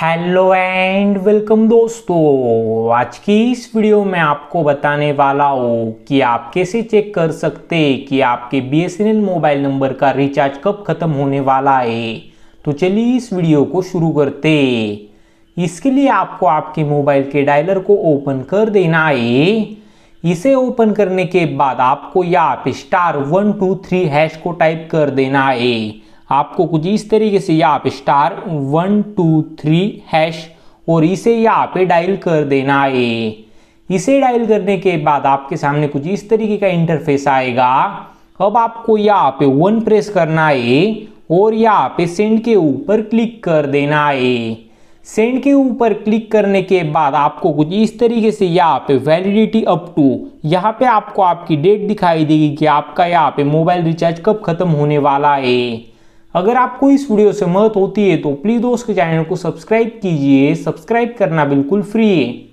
hello and welcome दोस्तों आज की इस वीडियो में आपको बताने वाला हूँ कि आप कैसे चेक कर सकते कि आपके B S N L mobile number का रिचार्ज कब खत्म होने वाला है तो चलिए इस वीडियो को शुरू करते इसके लिए आपको आपके मोबाइल के डायलर को ओपन कर देना है इसे ओपन करने के बाद आपको यहाँ पे star one two three hash को टाइप कर देना है आपको कुछ इस तरीके से यहाँ पे star one two three hash और इसे यहाँ पे डायल कर देना है इसे डायल करने के बाद आपके सामने कुछ इस तरीके का इंटरफेस आएगा अब आपको यहाँ पे वन प्रेस करना है और यहाँ पे सेंड के ऊपर क्लिक कर देना है सेंड के ऊपर क्लिक करने के बाद आपको कुछ इस तरीके से यहाँ पे वैलिडिटी अप टू यहाँ पे आपको आपकी डेट दिखाई देगी कि आपका यहाँ पे मोबाइल रिचार्ज कब खत्म होने वाला है अगर आपको इस वीडियो से मदद होती है तो प्लीज़ दोस्त के चैनल को सब्सक्राइब कीजिए सब्सक्राइब करना बिल्कुल फ्री है